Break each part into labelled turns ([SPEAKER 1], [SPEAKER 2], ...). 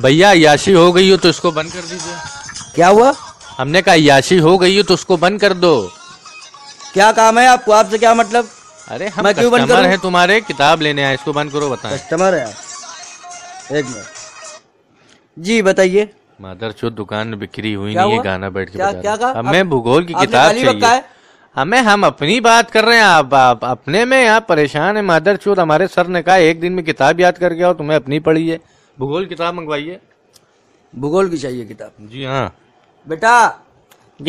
[SPEAKER 1] भैया याशी हो गई हो तो इसको बंद कर दीजिए क्या हुआ हमने कहा याशी हो गई हो तो उसको बंद कर दो
[SPEAKER 2] क्या काम है आपको आपसे क्या मतलब अरे हम मैं क्यों बंद है
[SPEAKER 1] तुम्हारे किताब लेने आए इसको बंद करो
[SPEAKER 2] बताए कस्टमर है एक मिनट जी बताइए
[SPEAKER 1] मादर चो दुकान में बिक्री हुई नहीं है गाना बैठ के क्या, क्या का? हमें भूगोल की किताब चाहिए हमें हम अपनी बात कर रहे हैं आप आप अपने में यहाँ परेशान है मादर चोर हमारे सर ने कहा एक दिन में किताब याद करके आओ तुम्हें अपनी पढ़ी है भूगोल किताब मंगवाइए भूगोल की चाहिए
[SPEAKER 2] किताब जी हाँ बेटा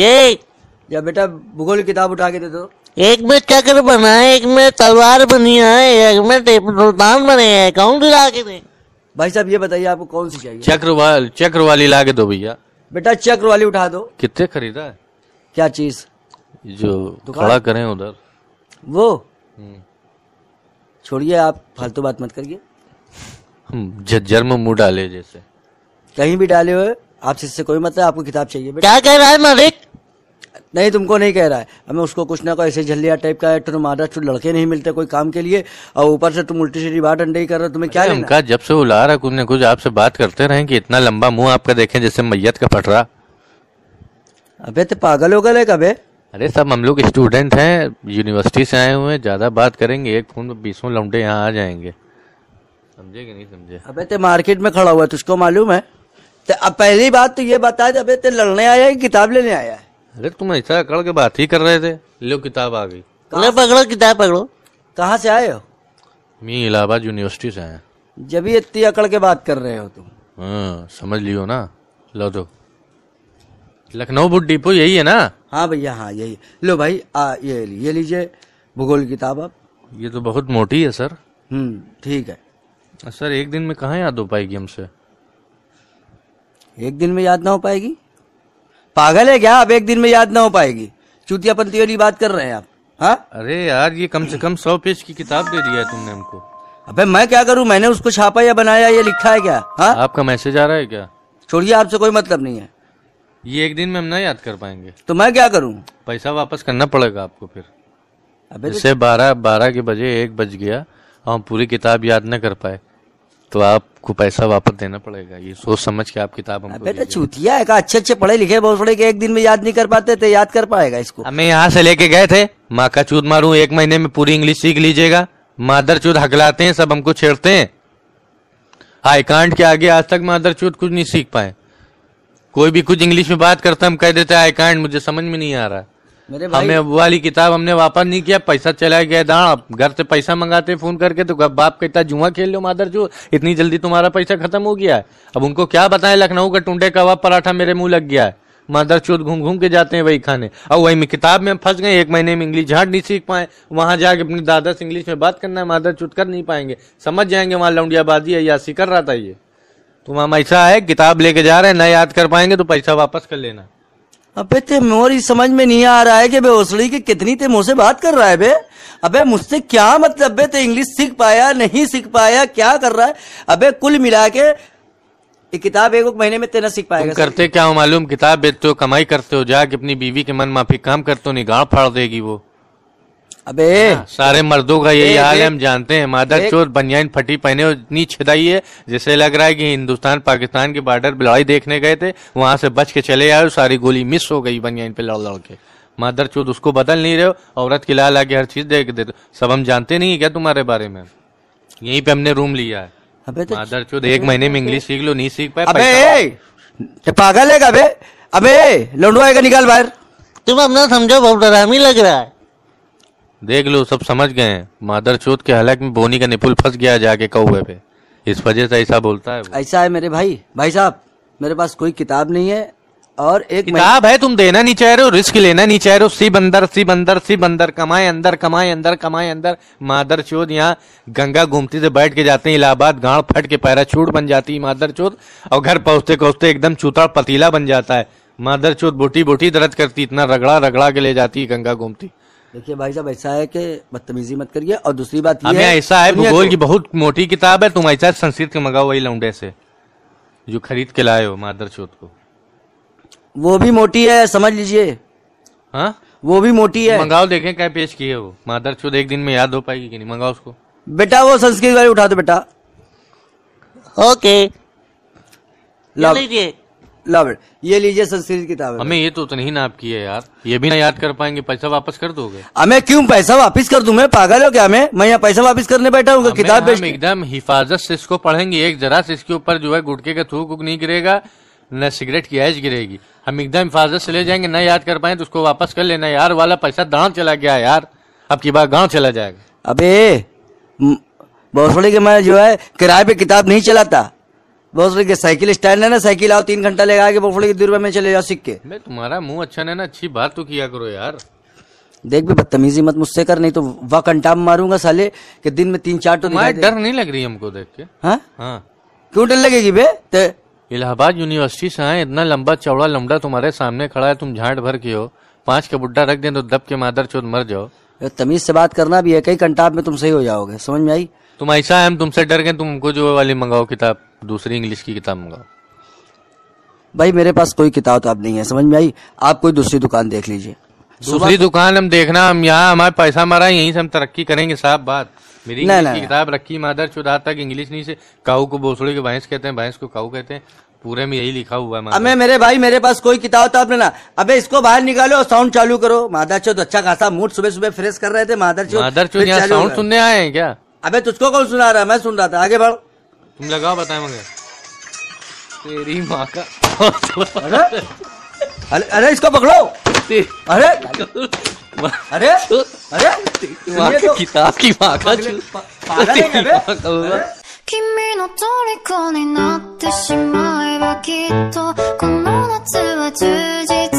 [SPEAKER 2] जी या बेटा भूगोल की किताब उठा के दे दो
[SPEAKER 1] एक में चक्र बना है एक में तलवार बनी है एक में सुल्तान बने
[SPEAKER 2] हैं कौन सी ला के दे भाई साहब ये बताइए आपको कौन सी चाहिए
[SPEAKER 1] चक्र वाल, चक्र वाली ला के दो भैया
[SPEAKER 2] बेटा चक्र वाली उठा दो
[SPEAKER 1] कितने खरीदा
[SPEAKER 2] है क्या चीज
[SPEAKER 1] जो खड़ा करें उधर
[SPEAKER 2] वो हम्म। छोड़िए आप फालतू बात मत करिए जर्म
[SPEAKER 1] मुंह डाले जैसे
[SPEAKER 2] कहीं भी डाले हुए आप इससे कोई मतलब आपको किताब चाहिए क्या कह रहा है मालिक नहीं तुमको नहीं कह रहा है हमें उसको कुछ ना कुछ ऐसे झल्लिया टाइप का तुम मारा तो लड़के नहीं मिलते कोई काम के लिए और ऊपर से तुम उल्टी सीटी बात अंडे कर रहे हो तुम्हें क्या उनका
[SPEAKER 1] जब से बुला रहा कुछ कुछ आपसे बात करते रहे कि इतना लंबा मुंह आपका देखें जैसे मैयत का फट रहा
[SPEAKER 2] अबे तो पागल हो है कबे
[SPEAKER 1] अरे सब हम लोग स्टूडेंट हैं यूनिवर्सिटी से आए हुए हैं ज़्यादा बात करेंगे एक फोन बीसों लम्डे यहाँ आ जाएंगे
[SPEAKER 2] समझे कि नहीं समझे अबे ते मार्केट में खड़ा हुआ है तुझको मालूम है ते अब पहली बात तो ये बता दे अबे ते लड़ने आया है किताब लेने आया है
[SPEAKER 1] अरे तुम ऐसा अकड़ के बात ही कर रहे थे लो किताब आ गई ले पकड़ो
[SPEAKER 2] किताब पकड़ो कहाँ से आए हो
[SPEAKER 1] मैं इलाहाबाद यूनिवर्सिटी से आया
[SPEAKER 2] जब ही इतनी अकड़ के बात कर रहे हो तुम
[SPEAKER 1] हाँ समझ लियो ना लो तो लखनऊ बुक डिपो यही है ना
[SPEAKER 2] हाँ भैया हाँ यही लो भाई आ, ये ये लीजिए भूगोल किताब आप
[SPEAKER 1] ये तो बहुत मोटी है सर
[SPEAKER 2] हम्म ठीक है सर एक दिन में कहाँ याद हो पाएगी हमसे एक दिन में याद ना हो पाएगी पागल है क्या आप एक दिन में याद ना हो पाएगी चुतियापंती वाली बात कर रहे हैं आप हाँ
[SPEAKER 1] अरे यार ये कम से कम सौ पेज की किताब दे दिया है तुमने हमको
[SPEAKER 2] अबे मैं क्या करूं मैंने उसको छापा या बनाया या लिखा है क्या हा? आपका मैसेज आ रहा है क्या छोड़िए आपसे कोई मतलब
[SPEAKER 1] नहीं है ये एक दिन में हम ना याद कर पाएंगे तो मैं क्या करूं पैसा वापस करना पड़ेगा आपको फिर अबे तो जैसे बारह बारह के बजे एक बज गया हम पूरी किताब याद ना कर पाए तो आपको पैसा वापस देना पड़ेगा ये सोच समझ के आप किताब हमको
[SPEAKER 2] बेटा तो चूतिया है का अच्छे अच्छे पढ़े लिखे बहुत पढ़े के एक दिन में याद नहीं कर पाते थे याद कर पाएगा इसको
[SPEAKER 1] हमें यहाँ से लेके गए थे माँ का चूत मारू एक महीने में पूरी इंग्लिश सीख लीजिएगा मादर चूत हकलाते हैं सब हमको छेड़ते हैं हाईकांड के आगे आज तक मादर चूत कुछ नहीं सीख पाए कोई भी कुछ इंग्लिश में बात करता हम कह देते कांड मुझे समझ में नहीं आ रहा
[SPEAKER 2] मेरे भाई हमें वो
[SPEAKER 1] वाली किताब हमने वापस नहीं किया पैसा चला गया दाण घर से पैसा मंगाते फोन करके तो बाप कहता जुआ खेल लो मादर जो इतनी जल्दी तुम्हारा पैसा खत्म हो गया है अब उनको क्या बताएं लखनऊ का टूटे कबाब पराठा मेरे मुंह लग गया है मादर चोत घूम घूम के जाते हैं वही खाने और वही में किताब में फंस गए एक महीने में इंग्लिश झाट नहीं सीख पाए वहां जाके अपने दादा से इंग्लिश में बात करना है मादर चोत कर नहीं पाएंगे समझ जाएंगे वहां लौंडियाबाजी है यासी कर रहा तो था ये तुम हम ऐसा है किताब लेके जा रहे हैं न याद कर पाएंगे तो पैसा वापस कर लेना
[SPEAKER 2] अबे ते मोरी समझ में नहीं आ रहा है कि बे ओसड़ी कितनी ते मुझसे बात कर रहा है बे अबे मुझसे क्या मतलब बे ते इंग्लिश सीख पाया नहीं सीख पाया क्या कर रहा है अबे कुल मिला के एक किताब एक महीने में तेना सीख पाएगा करते
[SPEAKER 1] क्या हो मालूम किताब बेचते हो कमाई करते हो जाके अपनी बीवी के मन माफी काम करते हो निगाड़ फाड़ देगी वो अबे हाँ, सारे मर्दों का यही हाल है हम जानते हैं मादा चोर बनियान फटी पहने और इतनी छिदाई है जैसे लग रहा है कि हिंदुस्तान पाकिस्तान के बॉर्डर लड़ाई देखने गए थे वहां से बच के चले आए सारी गोली मिस हो गई बनियान पे लड़ लड़ के मादर चोद उसको बदल नहीं रहे हो औरत की लाल आगे हर चीज देख दे सब हम जानते नहीं क्या तुम्हारे बारे में यहीं पे हमने रूम लिया है अबे तो मादर चोद एक महीने में इंग्लिश सीख लो नहीं सीख पाए
[SPEAKER 2] अबे पागल है अबे अबे निकाल बाहर तुम अपना समझो बहुत डरामी लग रहा है
[SPEAKER 1] देख लो सब समझ गए मादर चोत के हलक में बोनी का निपुल फंस गया जाके कौए पे इस वजह से ऐसा बोलता
[SPEAKER 2] है ऐसा है मेरे भाई भाई साहब मेरे पास कोई किताब नहीं है और एक किताब
[SPEAKER 1] है तुम देना नहीं चाह रहे हो रिस्क लेना नहीं चाह रहे
[SPEAKER 2] हो सी बंदर सी बंदर
[SPEAKER 1] सी बंदर कमाए अंदर कमाए अंदर कमाए अंदर मादर चोद यहाँ गंगा घूमती से बैठ के जाते हैं इलाहाबाद गांव फट के पैरा छूट बन जाती है मादर चोद और घर पहुंचते पहुंचते एकदम चूता पतीला बन जाता है मादर चोद बोटी बोटी दर्द करती इतना रगड़ा रगड़ा के ले जाती है गंगा घूमती
[SPEAKER 2] देखिए भाई साहब ऐसा है कि बदतमीजी मत करिए और दूसरी बात ये ऐसा है भूगोल की
[SPEAKER 1] बहुत मोटी किताब है तुम ऐसा संस्कृत के मंगाओ वही लौंडे से जो खरीद के लाए हो मादर चोत को
[SPEAKER 2] वो भी मोटी है समझ लीजिए हाँ वो भी मोटी है मंगाओ
[SPEAKER 1] देखें क्या पेश किए वो मादर चोत एक दिन में याद हो पाएगी कि नहीं मंगाओ उसको
[SPEAKER 2] बेटा वो संस्कृत वाली उठा दो बेटा ओके लीजिए लव इट ये लीजिए संस्कृत किताब हमें
[SPEAKER 1] ये तो उतनी ही नाप की है यार ये भी ना याद कर पाएंगे पैसा वापस कर दोगे
[SPEAKER 2] हमें क्यों पैसा वापस कर दू मैं पागल हो क्या मैं मैं यहाँ पैसा वापस करने बैठा हूँ किताब एकदम
[SPEAKER 1] हिफाजत से इसको पढ़ेंगे एक जरा से इसके ऊपर जो है गुटके का थूक उक नहीं गिरेगा न सिगरेट की आयज गिरेगी हम एकदम हिफाजत से ले जाएंगे न याद कर पाए तो उसको वापस कर लेना यार वाला पैसा दाँव चला गया यार अब की बात
[SPEAKER 2] गाँव चला जाएगा अबे बहुत के मैं जो है किराए पे किताब नहीं चलाता बहुत के साइकिल स्टैंड है ना साइकिल आओ तीन घंटा लेगा के बोफड़े की दूर में चले जाओ सिक्के
[SPEAKER 1] मैं तुम्हारा मुंह अच्छा नहीं ना अच्छी बात तो किया करो यार
[SPEAKER 2] देख भी बदतमीजी मत मुझसे कर नहीं तो वह कंटाम मारूंगा साले के दिन में तीन चार तो डर
[SPEAKER 1] नहीं लग रही हमको देख के हाँ हाँ
[SPEAKER 2] क्यों डर लगेगी बे ते
[SPEAKER 1] इलाहाबाद यूनिवर्सिटी से आए इतना लंबा चौड़ा लंबा तुम्हारे सामने खड़ा है तुम झाट भर के हो पांच का बुड्ढा रख दे तो दब के मादर चोद मर जाओ
[SPEAKER 2] तमीज से बात करना भी है कई कंटाप में तुम सही हो जाओगे समझ में आई तुम ऐसा है हम तुमसे
[SPEAKER 1] डर गए तुमको जो वाली मंगाओ किताब दूसरी इंग्लिश की किताब मंगाओ
[SPEAKER 2] भाई मेरे पास कोई किताब तो आप नहीं है समझ में आई आप कोई दूसरी दुकान देख लीजिए दूसरी दुकान
[SPEAKER 1] हम देखना हम यहाँ हमारे पैसा हमारा यहीं से हम तरक्की करेंगे साहब बात मेरी ना, ना, की किताब रखी मादर चुदा तक इंग्लिश नहीं से काऊ को बोसड़ी के भैंस कहते हैं भैंस को काऊ कहते हैं पूरे में यही लिखा हुआ है अबे मेरे
[SPEAKER 2] भाई मेरे पास कोई किताब तो आपने ना अबे इसको बाहर निकालो और साउंड चालू करो मादर चौथ अच्छा खासा मूड सुबह सुबह फ्रेश कर रहे थे मादर चौथ मादर चौथ साउंड सुनने आए हैं क्या अबे तुझको कौन सुना रहा है मैं सुन रहा था आगे बढ़ो तुम लगाओ बताए मगर तेरी माँ का अरे अरे अरे इसको पकड़ो अरे अरे अरे माँ का तो- किताब की माँ का 君の虜になってしまえばきっとこの夏は充実